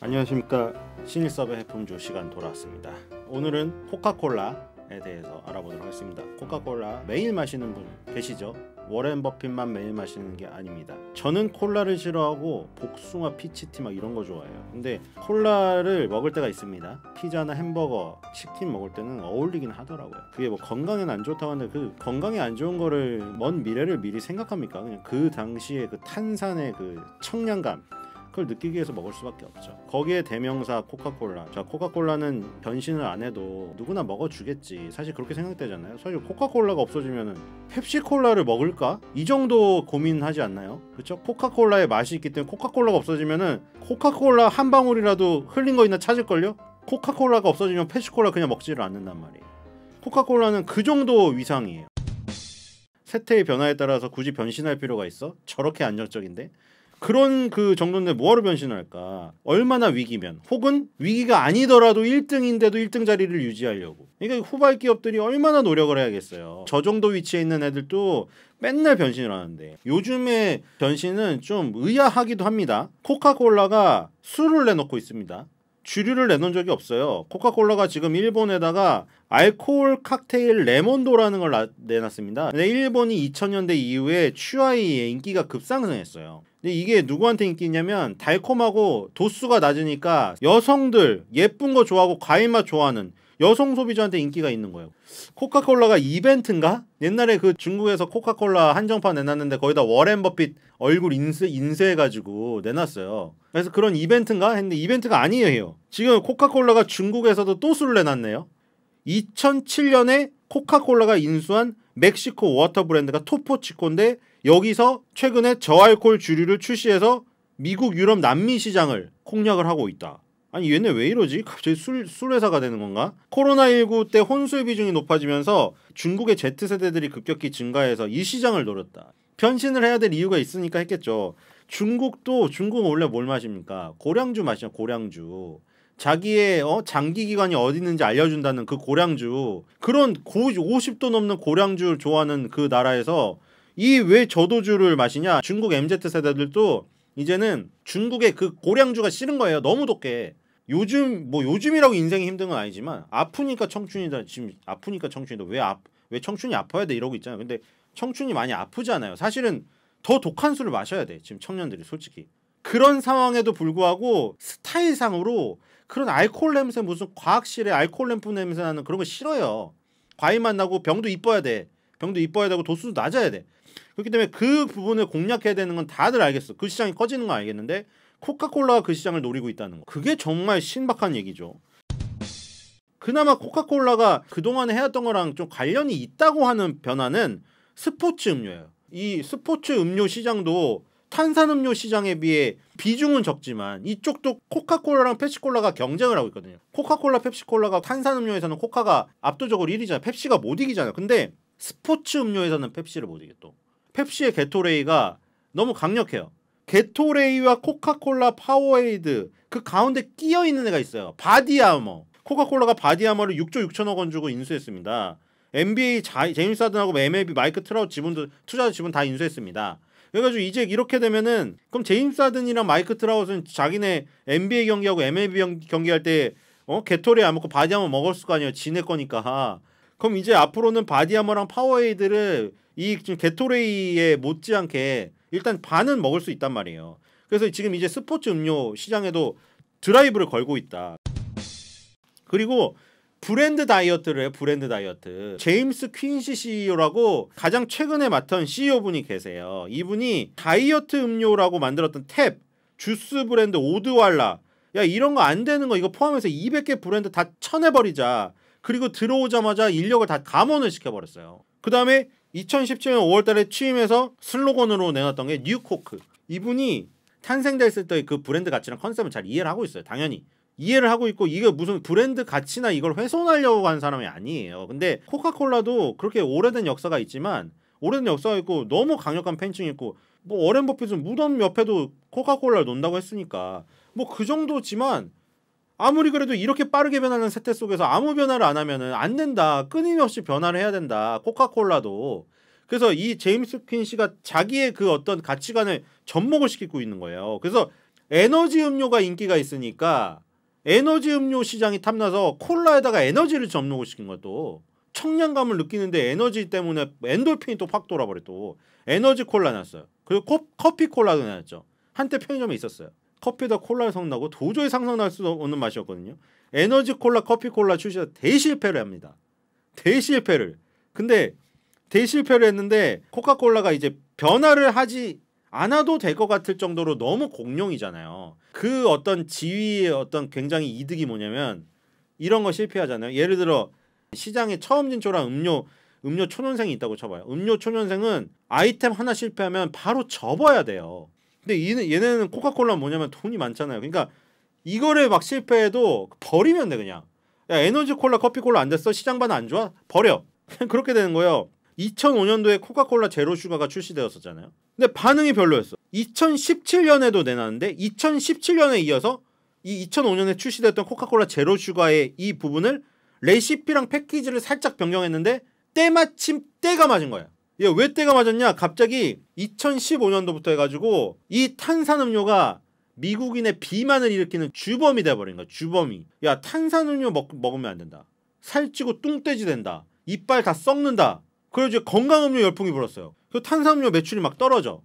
안녕하십니까 신일섭의 해품주 시간 돌아왔습니다 오늘은 코카콜라에 대해서 알아보도록 하겠습니다 코카콜라 매일 마시는 분 계시죠? 워렌 버핏만 매일 마시는 게 아닙니다 저는 콜라를 싫어하고 복숭아 피치티 막 이런 거 좋아해요 근데 콜라를 먹을 때가 있습니다 피자나 햄버거 치킨 먹을 때는 어울리긴 하더라고요 그게 뭐 건강에는 안 좋다고 하는데 그 건강에 안 좋은 거를 먼 미래를 미리 생각합니까 그냥 그 당시에 그 탄산의 그 청량감 그걸 느끼기 위해서 먹을 수밖에 없죠. 거기에 대명사 코카콜라. 자, 코카콜라는 변신을 안 해도 누구나 먹어주겠지. 사실 그렇게 생각되잖아요. 사실 코카콜라가 없어지면 펩시콜라를 먹을까? 이 정도 고민하지 않나요? 그렇죠? 코카콜라의 맛이 있기 때문에 코카콜라가 없어지면 코카콜라 한 방울이라도 흘린 거 있나 찾을걸요? 코카콜라가 없어지면 펩시콜라 그냥 먹지를 않는단 말이에요. 코카콜라는 그 정도 위상이에요. 세태의 변화에 따라서 굳이 변신할 필요가 있어? 저렇게 안정적인데? 그런 그 정도인데 뭐하러 변신할까? 얼마나 위기면 혹은 위기가 아니더라도 1등인데도 1등 자리를 유지하려고. 그러니까 후발 기업들이 얼마나 노력을 해야겠어요. 저 정도 위치에 있는 애들도 맨날 변신을 하는데 요즘에 변신은 좀 의아하기도 합니다. 코카콜라가 술을 내놓고 있습니다. 주류를 내놓은 적이 없어요. 코카콜라가 지금 일본에다가 알코올 칵테일 레몬도라는 걸 내놨습니다. 근데 일본이 2000년대 이후에 취아이의 인기가 급상승했어요. 근데 이게 누구한테 인기냐면 있 달콤하고 도수가 낮으니까 여성들 예쁜 거 좋아하고 과일 맛 좋아하는 여성 소비자한테 인기가 있는 거예요. 코카콜라가 이벤트인가? 옛날에 그 중국에서 코카콜라 한정판 내놨는데 거의다 워렌 버핏 얼굴 인쇄 인쇄해가지고 내놨어요. 그래서 그런 이벤트인가 했는데 이벤트가 아니에요. 지금 코카콜라가 중국에서도 또 술을 내놨네요. 2007년에 코카콜라가 인수한 멕시코 워터 브랜드가 토포치코인데 여기서 최근에 저알콜 주류를 출시해서 미국, 유럽, 남미 시장을 공략을 하고 있다. 아니 얘네 왜 이러지? 갑자기 술, 술 회사가 되는 건가? 코로나19 때 혼술 비중이 높아지면서 중국의 Z세대들이 급격히 증가해서 이 시장을 노렸다. 변신을 해야 될 이유가 있으니까 했겠죠. 중국도 중국은 원래 뭘 마십니까? 고량주 마시죠. 고량주. 자기의 어, 장기 기관이 어디 있는지 알려준다는 그 고량주 그런 고, 50도 넘는 고량주 를 좋아하는 그 나라에서 이왜 저도주를 마시냐? 중국 MZ 세대들도 이제는 중국의 그 고량주가 싫은 거예요. 너무 덥게 요즘 뭐 요즘이라고 인생이 힘든 건 아니지만 아프니까 청춘이다. 지금 아프니까 청춘이다. 왜 아, 왜 청춘이 아파야 돼 이러고 있잖아요. 근데 청춘이 많이 아프잖아요. 사실은 더 독한 술을 마셔야 돼. 지금 청년들이 솔직히. 그런 상황에도 불구하고 스타일상으로 그런 알코올 냄새 무슨 과학실에 알코올 램프 냄새 나는 그런 거 싫어요. 과일만 나고 병도 이뻐야 돼. 병도 이뻐야 되고 도수도 낮아야 돼. 그렇기 때문에 그 부분을 공략해야 되는 건 다들 알겠어. 그 시장이 커지는 거 알겠는데 코카콜라가 그 시장을 노리고 있다는 거. 그게 정말 신박한 얘기죠. 그나마 코카콜라가 그동안에 해왔던 거랑 좀 관련이 있다고 하는 변화는 스포츠 음료예요. 이 스포츠 음료 시장도 탄산음료 시장에 비해 비중은 적지만 이쪽도 코카콜라랑 펩시콜라가 경쟁을 하고 있거든요. 코카콜라, 펩시콜라가 탄산음료에서는 코카가 압도적으로 1위잖아. 펩시가 못 이기잖아. 요 근데 스포츠 음료에서는 펩시를 못 이겨 또. 펩시의 게토레이가 너무 강력해요. 게토레이와 코카콜라 파워에이드 그 가운데 끼어 있는 애가 있어요. 바디아머. 코카콜라가 바디아머를 6조 6천억 원 주고 인수했습니다. NBA 제임스 하든하고 MLB 마이크 트라우 지분도 투자 지분 다 인수했습니다. 그래가지고 이제 이렇게 되면은 그럼 제임스 하든이랑 마이크 트라우스는 자기네 NBA 경기하고 MLB 경기할 때 어? 게토레리안 먹고 바디 한번 먹을 수가 아니에요. 지네 거니까. 그럼 이제 앞으로는 바디아머랑 파워에이드를 이 지금 게토레이에 못지않게 일단 반은 먹을 수 있단 말이에요. 그래서 지금 이제 스포츠 음료 시장에도 드라이브를 걸고 있다. 그리고 브랜드 다이어트를 해요. 브랜드 다이어트. 제임스 퀸시 CEO라고 가장 최근에 맡은 CEO분이 계세요. 이분이 다이어트 음료라고 만들었던 탭, 주스 브랜드 오드왈라 야 이런 거 안 되는 거 이거 포함해서 200개 브랜드 다 쳐내버리자. 그리고 들어오자마자 인력을 다 감원을 시켜버렸어요. 그 다음에 2017년 5월달에 취임해서 슬로건으로 내놨던 게 뉴코크. 이분이 탄생됐을 때 그 브랜드 가치랑 컨셉을잘 이해를 하고 있어요. 당연히. 이해를 하고 있고 이게 무슨 브랜드 가치나 이걸 훼손하려고 하는 사람이 아니에요. 근데 코카콜라도 그렇게 오래된 역사가 있지만 오래된 역사가 있고 너무 강력한 팬층이 있고 뭐 어렌 버핏은 무덤 옆에도 코카콜라를 논다고 했으니까 뭐 그 정도지만 아무리 그래도 이렇게 빠르게 변하는 세태 속에서 아무 변화를 안 하면은 안 된다. 끊임없이 변화를 해야 된다. 코카콜라도. 그래서 이 제임스 퀸 씨가 자기의 그 어떤 가치관을 접목을 시키고 있는 거예요. 그래서 에너지 음료가 인기가 있으니까 에너지 음료 시장이 탐나서 콜라에다가 에너지를 접목을 시킨 것도 청량감을 느끼는데 에너지 때문에 엔돌핀이 또 확 돌아버려 또 에너지 콜라 났어요. 그리고 커피 콜라도 났죠. 한때 편의점에 있었어요. 커피에다 콜라를 섞는다고 도저히 상상할 수 없는 맛이었거든요. 에너지 콜라, 커피 콜라 출시가 대실패를 합니다. 대실패를. 근데 대실패를 했는데 코카콜라가 이제 변화를 하지 않아도 될 것 같을 정도로 너무 공룡이잖아요. 그 어떤 지위의 어떤 굉장히 이득이 뭐냐면 이런 거 실패하잖아요. 예를 들어 시장에 처음 진출한 음료 음료 초년생이 있다고 쳐봐요. 음료 초년생은 아이템 하나 실패하면 바로 접어야 돼요. 근데 얘는, 얘네는 코카콜라 뭐냐면 돈이 많잖아요. 그러니까 이거를 막 실패해도 버리면 돼 그냥. 야 에너지 콜라 커피 콜라 안 됐어 시장 반응 안 좋아 버려 그렇게 되는 거예요. 2005년도에 코카콜라 제로 슈가가 출시되었었잖아요. 근데 반응이 별로였어. 2017년에도 내놨는데 2017년에 이어서 이 2005년에 출시됐던 코카콜라 제로 슈가의 이 부분을 레시피랑 패키지를 살짝 변경했는데 때마침 때가 맞은 거예요. 예, 왜 때가 맞았냐? 갑자기 2015년도부터 해가지고 이 탄산음료가 미국인의 비만을 일으키는 주범이 돼버린 거야. 주범이. 야 탄산음료 먹, 먹으면 안 된다. 살찌고 뚱떼지 된다. 이빨 다 썩는다. 그래서 이제 건강음료 열풍이 불었어요. 그 탄산음료 매출이 막 떨어져.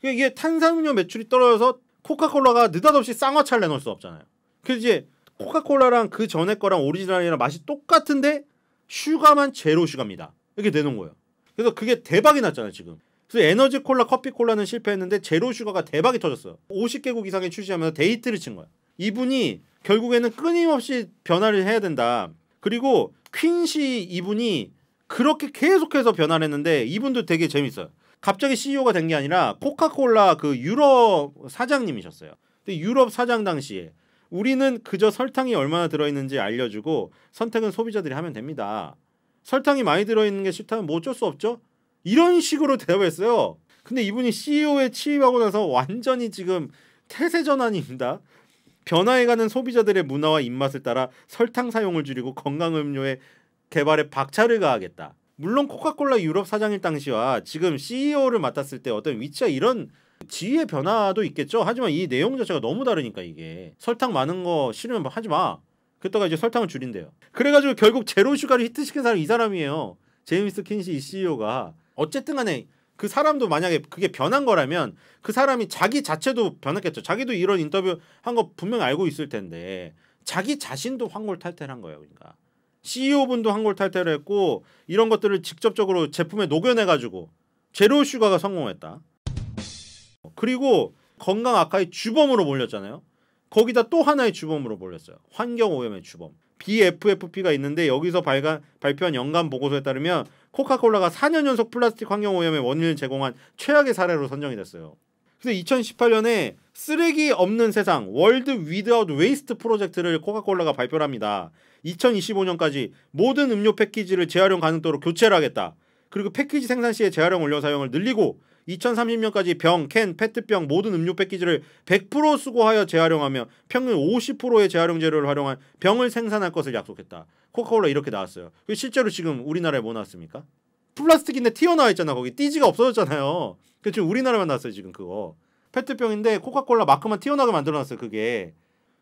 그러니까 이게 탄산음료 매출이 떨어져서 코카콜라가 느닷없이 쌍화차를 내놓을 수 없잖아요. 그래서 이제 코카콜라랑 그 전에 거랑 오리지널이랑 맛이 똑같은데 슈가만 제로 슈가입니다. 이렇게 내놓은 거예요. 그래서 그게 대박이 났잖아요 지금 그래서 에너지 콜라 커피 콜라는 실패했는데 제로 슈가가 대박이 터졌어요 50개국 이상에 출시하면서 데이트를 친 거야 이분이 결국에는 끊임없이 변화를 해야 된다 그리고 퀸시 이분이 그렇게 계속해서 변화를 했는데 이분도 되게 재밌어요 갑자기 CEO가 된 게 아니라 코카콜라 그 유럽 사장님이셨어요 근데 유럽 사장 당시에 우리는 그저 설탕이 얼마나 들어있는지 알려주고 선택은 소비자들이 하면 됩니다 설탕이 많이 들어있는 게 싫다면 뭐 어쩔 수 없죠. 이런 식으로 대답했어요 근데 이분이 CEO에 취임하고 나서 완전히 지금 태세 전환입니다. 변화해가는 소비자들의 문화와 입맛을 따라 설탕 사용을 줄이고 건강 음료의 개발에 박차를 가하겠다. 물론 코카콜라 유럽 사장일 당시와 지금 CEO를 맡았을 때 어떤 위치와 이런 지위의 변화도 있겠죠. 하지만 이 내용 자체가 너무 다르니까 이게 설탕 많은 거 싫으면 하지 마. 그때가 이제 설탕을 줄인대요. 그래가지고 결국 제로 슈가를 히트시킨 사람이 이 사람이에요. 제임스 킨시 이 CEO가 어쨌든 간에 그 사람도 만약에 그게 변한 거라면 그 사람이 자기 자체도 변했겠죠. 자기도 이런 인터뷰 한 거 분명 알고 있을 텐데 자기 자신도 황골탈퇴를 한 거예요. 그러니까 CEO분도 황골탈퇴를 했고 이런 것들을 직접적으로 제품에 녹여내가지고 제로 슈가가 성공했다. 그리고 건강 아카이 주범으로 몰렸잖아요. 거기다 또 하나의 주범으로 몰렸어요. 환경오염의 주범. BFFP가 있는데 여기서 발간, 발표한 연간 보고서에 따르면 코카콜라가 4년 연속 플라스틱 환경오염의 원인을 제공한 최악의 사례로 선정이 됐어요. 근데 2018년에 쓰레기 없는 세상 월드 위드아웃 웨이스트 프로젝트를 코카콜라가 발표를 합니다. 2025년까지 모든 음료 패키지를 재활용 가능도로 교체를 하겠다. 그리고 패키지 생산 시에 재활용 원료 사용을 늘리고 2030년까지 병, 캔, 페트병 모든 음료 패키지를 100% 수거하여 재활용하며 평균 50%의 재활용 재료를 활용한 병을 생산할 것을 약속했다. 코카콜라 이렇게 나왔어요. 실제로 지금 우리나라에 뭐 나왔습니까? 플라스틱인데 튀어나와 있잖아 거기 띠지가 없어졌잖아요. 그 지금 우리나라만 나왔어요 지금 그거. 페트병인데 코카콜라 마크만 튀어나게 만들어놨어요 그게.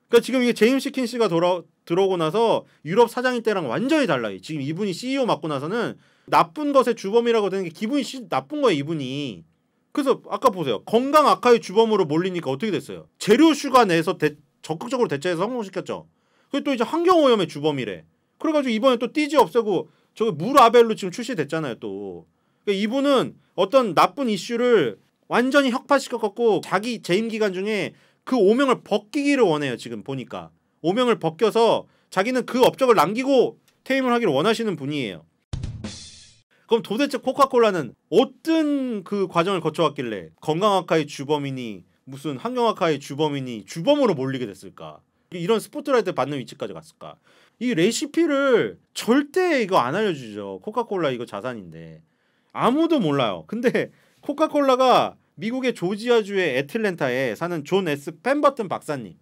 그러니까 지금 이게 제임시 킨씨가 돌아 들어오고 나서 유럽 사장일 때랑 완전히 달라요. 지금 이분이 CEO 맡고 나서는 나쁜 것의 주범이라고 되는 게 기분이 나쁜 거예요 이분이. 그래서 아까 보세요. 건강 악화의 주범으로 몰리니까 어떻게 됐어요? 재료 슈가 내에서 대, 적극적으로 대처해서 성공시켰죠. 그리고 또 이제 환경오염의 주범이래. 그래가지고 이번에 또 띠지 없애고 저기 물아벨로 지금 출시됐잖아요. 또 그러니까 이분은 어떤 나쁜 이슈를 완전히 혁파시켜갖고 자기 재임 기간 중에 그 오명을 벗기기를 원해요. 지금 보니까 오명을 벗겨서 자기는 그 업적을 남기고 퇴임을 하기를 원하시는 분이에요. 그럼 도대체 코카콜라는 어떤 그 과정을 거쳐왔길래 건강학과의 주범이니 무슨 환경학과의 주범이니 주범으로 몰리게 됐을까? 이런 스포트라이트 받는 위치까지 갔을까? 이 레시피를 절대 이거 안 알려주죠. 코카콜라 이거 자산인데 아무도 몰라요. 근데 코카콜라가 미국의 조지아주의 애틀랜타에 사는 존 S 펜버튼 박사님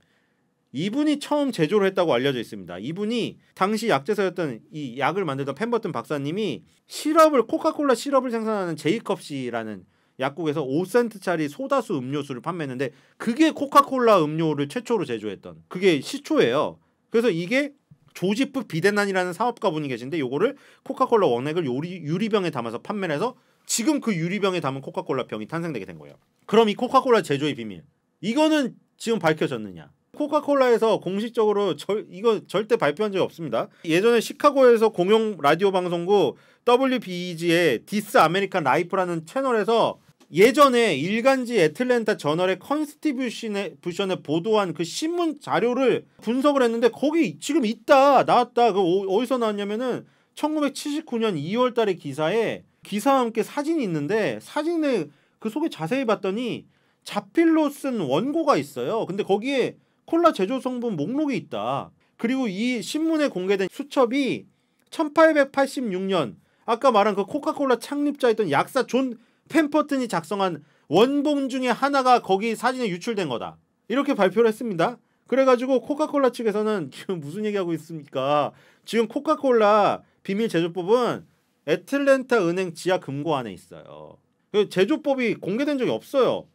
이분이 처음 제조를 했다고 알려져 있습니다. 이분이 당시 약제사였던 이 약을 만들던 펜버튼 박사님이 시럽을 코카콜라 시럽을 생산하는 제이컵시라는 약국에서 5센트짜리 소다수 음료수를 판매했는데 그게 코카콜라 음료를 최초로 제조했던 그게 시초예요. 그래서 이게 조지프 비데난이라는 사업가분이 계신데 요거를 코카콜라 원액을 요리, 유리병에 담아서 판매를 해서 지금 그 유리병에 담은 코카콜라 병이 탄생되게 된 거예요. 그럼 이 코카콜라 제조의 비밀 이거는 지금 밝혀졌느냐? 코카콜라에서 공식적으로 절, 이거 절대 발표한 적이 없습니다. 예전에 시카고에서 공용 라디오 방송국 WBEG의 디스 아메리칸 라이프라는 채널에서 예전에 일간지 애틀랜타 저널의 컨스티뷰션에 보도한 그 신문 자료를 분석을 했는데 거기 지금 있다 나왔다 그 어, 어디서 나왔냐면은 1979년 2월 달의 기사에 기사와 함께 사진이 있는데 사진을 그 속에 자세히 봤더니 자필로 쓴 원고가 있어요. 근데 거기에 콜라 제조 성분 목록이 있다. 그리고 이 신문에 공개된 수첩이 1886년 아까 말한 그 코카콜라 창립자였던 약사 존 펜퍼튼이 작성한 원본 중에 하나가 거기 사진에 유출된 거다. 이렇게 발표를 했습니다. 그래가지고 코카콜라 측에서는 지금 무슨 얘기하고 있습니까? 지금 코카콜라 비밀 제조법은 애틀랜타 은행 지하 금고 안에 있어요. 그 제조법이 공개된 적이 없어요.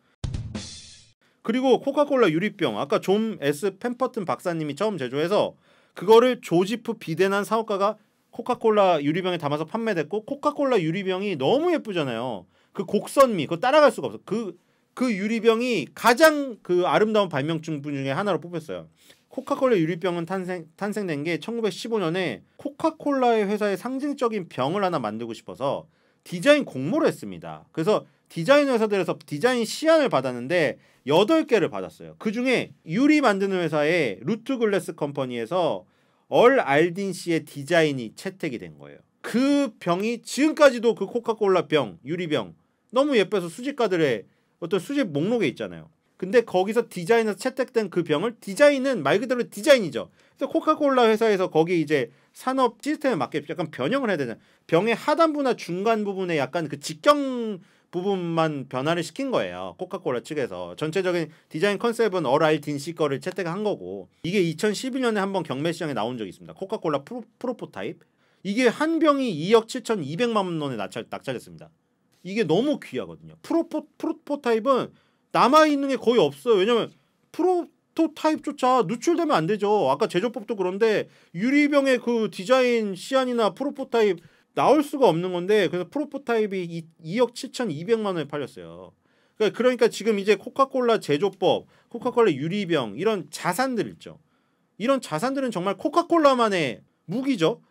그리고 코카콜라 유리병 아까 좀 S 펜퍼튼 박사님이 처음 제조해서 그거를 조지프 비대난 사업가가 코카콜라 유리병에 담아서 판매됐고 코카콜라 유리병이 너무 예쁘잖아요. 그 곡선미 그거 따라갈 수가 없어. 그그 그 유리병이 가장 그 아름다운 발명품 중에 하나로 뽑혔어요. 코카콜라 유리병은 탄생 탄생된 게 1915년에 코카콜라의 회사의 상징적인 병을 하나 만들고 싶어서 디자인 공모를 했습니다. 그래서 디자인 회사들에서 디자인 시안을 받았는데 8 개를 받았어요. 그 중에 유리 만드는 회사의 루트 글래스 컴퍼니에서 얼 알딘 씨의 디자인이 채택이 된 거예요. 그 병이 지금까지도 그 코카콜라 병, 유리병 너무 예뻐서 수집가들의 어떤 수집 목록에 있잖아요. 근데 거기서 디자인에서 채택된 그 병을 디자인은 말 그대로 디자인이죠. 그래서 코카콜라 회사에서 거기 이제 산업 시스템에 맞게 약간 변형을 해야 되잖아요. 병의 하단부나 중간 부분에 약간 그 직경 부분만 변화를 시킨 거예요. 코카콜라 측에서 전체적인 디자인 컨셉은 어라이딘씨 거를 채택한 거고 이게 2011년에 한번 경매 시장에 나온 적이 있습니다. 코카콜라 프로, 프로포타입 이게 한 병이 2억 7천2백만 원에 낙찰, 낙찰됐습니다. 이게 너무 귀하거든요. 프로포 프로포타입은 남아 있는 게 거의 없어요. 왜냐면 프로토타입조차 누출되면 안 되죠. 아까 제조법도 그런데 유리병의 그 디자인 시안이나 프로포타입 나올 수가 없는 건데 그래서 프로포타입이 2, 억7천2백만 원에 팔렸어요. 그러니까, 그러니까 지금 이제 코카콜라 제조법, 코카콜라 유리병 이런 자산들 있죠. 이런 자산들은 정말 코카콜라만의 무기죠.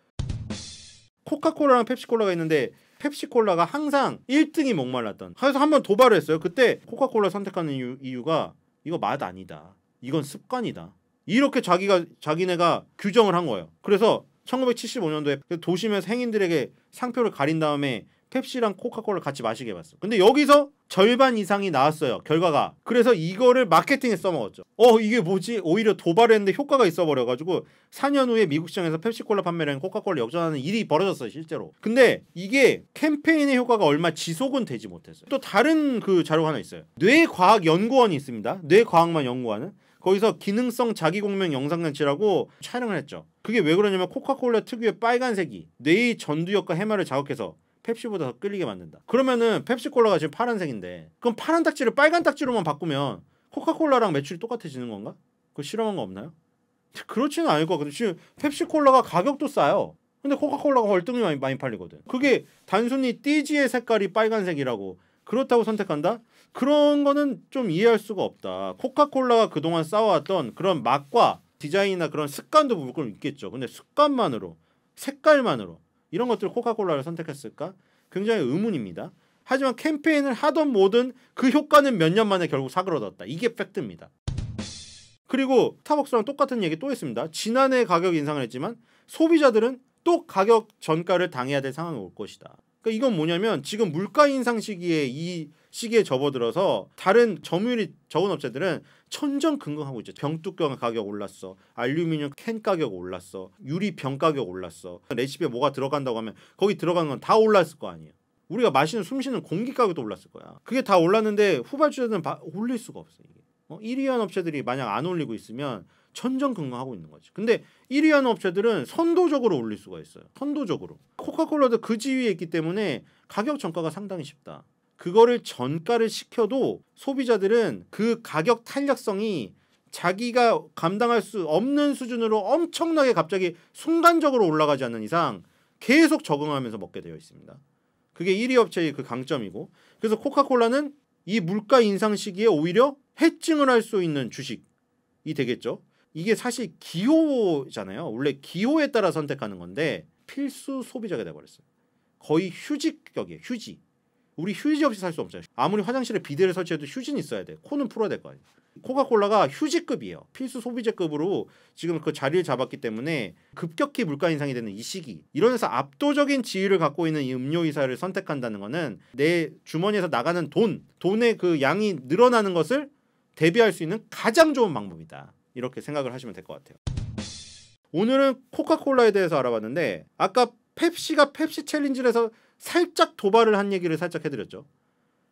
코카콜라랑 펩시콜라가 있는데 펩시콜라가 항상 1등이 목말랐던. 그래서 한번 도발을 했어요. 그때 코카콜라 선택하는 이유, 이유가 이거 맛 아니다. 이건 습관이다. 이렇게 자기가 자기네가 규정을 한 거예요. 그래서 1975년도에 그 도심에서 행인들에게 상표를 가린 다음에 펩시랑 코카콜라 같이 마시게 봤어. 근데 여기서 절반 이상이 나왔어요. 결과가. 그래서 이거를 마케팅에 써먹었죠. 어 이게 뭐지? 오히려 도발했는데 효과가 있어버려가지고 4년 후에 미국 시장에서 펩시콜라 판매량 코카콜라 역전하는 일이 벌어졌어요. 실제로. 근데 이게 캠페인의 효과가 얼마 지속은 되지 못했어요. 또 다른 그 자료가 하나 있어요. 뇌과학연구원이 있습니다. 뇌과학만 연구하는. 거기서 기능성 자기 공명 영상 장치라고 촬영을 했죠. 그게 왜 그러냐면 코카콜라 특유의 빨간색이 뇌의 전두엽과 해마를 자극해서 펩시보다 더 끌리게 만든다. 그러면은 펩시콜라가 지금 파란색인데 그럼 파란 딱지를 빨간 딱지로만 바꾸면 코카콜라랑 매출이 똑같아지는 건가? 그거 실험한 거 없나요? 그렇지는 않을 것같거든요 지금 펩시콜라가 가격도 싸요. 근데 코카콜라가 월등히 많이, 많이 팔리거든. 그게 단순히 띠지의 색깔이 빨간색이라고 그렇다고 선택한다? 그런 거는 좀 이해할 수가 없다. 코카콜라가 그동안 쌓아왔던 그런 맛과 디자인이나 그런 습관도 물론 있겠죠. 근데 습관만으로 색깔만으로 이런 것들을 코카콜라를 선택했을까? 굉장히 의문입니다. 하지만 캠페인을 하던 모든그 효과는 몇 년 만에 결국 사그러졌다. 이게 팩트입니다. 그리고 타벅스랑 똑같은 얘기 또 했습니다. 지난해 가격 인상을 했지만 소비자들은 또 가격 전가를 당해야 될 상황이 올 것이다. 그러니까 이건 뭐냐면 지금 물가 인상 시기에 이 시기에 접어들어서 다른 점유율이 적은 업체들은 천정 근거하고 있죠. 병뚜껑 가격 올랐어. 알루미늄 캔 가격 올랐어. 유리 병 가격 올랐어. 레시피에 뭐가 들어간다고 하면 거기 들어간 건 다 올랐을 거 아니에요. 우리가 마시는 숨쉬는 공기 가격도 올랐을 거야. 그게 다 올랐는데 후발주자들은 바, 올릴 수가 없어. 이게. 어? 1위한 업체들이 만약 안 올리고 있으면 천정근거하고 있는 거지. 근데 1위 하는 업체들은 선도적으로 올릴 수가 있어요. 선도적으로. 코카콜라도 그 지위에 있기 때문에 가격 정가가 상당히 쉽다. 그거를 전가를 시켜도 소비자들은 그 가격 탄력성이 자기가 감당할 수 없는 수준으로 엄청나게 갑자기 순간적으로 올라가지 않는 이상 계속 적응하면서 먹게 되어 있습니다. 그게 1위 업체의 그 강점이고 그래서 코카콜라는 이 물가 인상 시기에 오히려 해증을 할 수 있는 주식이 되겠죠. 이게 사실 기호잖아요. 원래 기호에 따라 선택하는 건데 필수 소비자가 돼버렸어요. 거의 휴지격이에요. 휴지. 우리 휴지 없이 살 수 없잖아요. 아무리 화장실에 비데를 설치해도 휴지는 있어야 돼. 코는 풀어야 될 거 아니에요. 코카콜라가 휴지급이에요. 필수 소비자급으로 지금 그 자리를 잡았기 때문에 급격히 물가 인상이 되는 이 시기. 이러면서 압도적인 지위를 갖고 있는 이 음료 이사를 선택한다는 거는 내 주머니에서 나가는 돈, 돈의 그 양이 늘어나는 것을 대비할 수 있는 가장 좋은 방법이다. 이렇게 생각을 하시면 될 것 같아요. 오늘은 코카콜라에 대해서 알아봤는데 아까 펩시가 펩시 챌린지에서 살짝 도발을 한 얘기를 살짝 해드렸죠.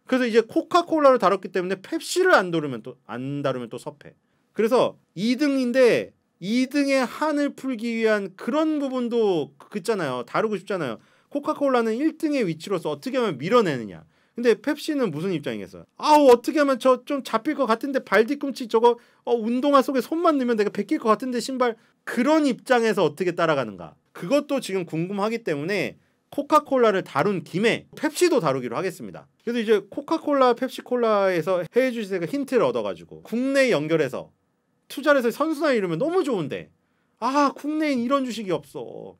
그래서 이제 코카콜라를 다뤘기 때문에 펩시를 안 다루면 또 안 다루면 또 섭해. 그래서 2등인데 2등의 한을 풀기 위한 그런 부분도 그- 그잖아요. 다루고 싶잖아요. 코카콜라는 1등의 위치로서 어떻게 하면 밀어내느냐. 근데 펩시는 무슨 입장이겠어요? 아우 어떻게 하면 저 좀 잡힐 것 같은데 발 뒤꿈치 저거 어, 운동화 속에 손만 넣으면 내가 베낄 것 같은데 신발 그런 입장에서 어떻게 따라가는가? 그것도 지금 궁금하기 때문에 코카콜라를 다룬 김에 펩시도 다루기로 하겠습니다. 그래서 이제 코카콜라, 펩시콜라에서 해외 주식회가 사 힌트를 얻어가지고 국내 연결해서 투자해서 선수나 이러면 너무 좋은데 아 국내엔 이런 주식이 없어.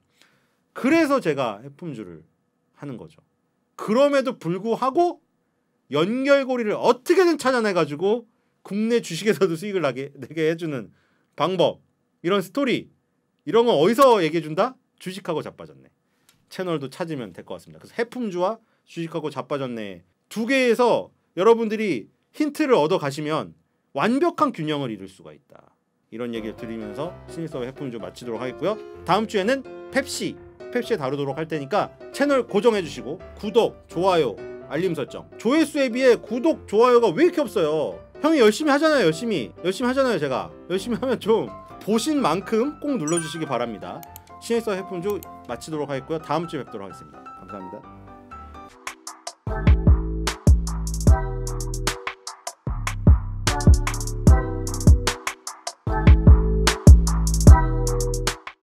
그래서 제가 해품주를 하는 거죠. 그럼에도 불구하고 연결고리를 어떻게든 찾아내가지고 국내 주식에서도 수익을 나게 내게 해주는 방법 이런 스토리 이런 건 어디서 얘기해준다? 주식하고 자빠졌네 채널도 찾으면 될 것 같습니다 그래서 해품주와 주식하고 자빠졌네 두 개에서 여러분들이 힌트를 얻어 가시면 완벽한 균형을 이룰 수가 있다 이런 얘기를 드리면서 신입사와 해품주 마치도록 하겠고요 다음 주에는 펩시 펩시에 다루도록 할 테니까 채널 고정해주시고 구독, 좋아요, 알림 설정 조회수에 비해 구독, 좋아요가 왜 이렇게 없어요 형이 열심히 하잖아요 열심히 열심히 하잖아요 제가 열심히 하면 좀 보신 만큼 꼭 눌러주시기 바랍니다 신혜서 해품주 마치도록 하겠고요 다음주에 뵙도록 하겠습니다 감사합니다